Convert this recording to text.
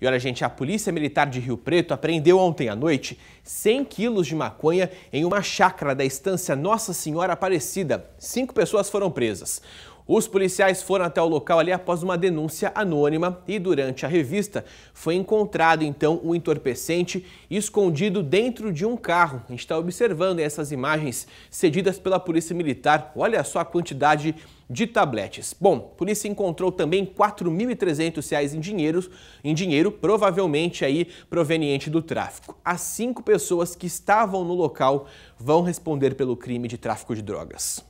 E olha, gente, a Polícia Militar de Rio Preto apreendeu ontem à noite 100 quilos de maconha em uma chácara da estância Nossa Senhora Aparecida. Cinco pessoas foram presas. Os policiais foram até o local ali após uma denúncia anônima e durante a revista foi encontrado então o um entorpecente escondido dentro de um carro. A gente está observando essas imagens cedidas pela Polícia Militar. Olha só a quantidade de tabletes. Bom, a polícia encontrou também R$ 4.300 em dinheiro, em dinheiro, provavelmente aí proveniente do tráfico. As cinco pessoas que estavam no local vão responder pelo crime de tráfico de drogas.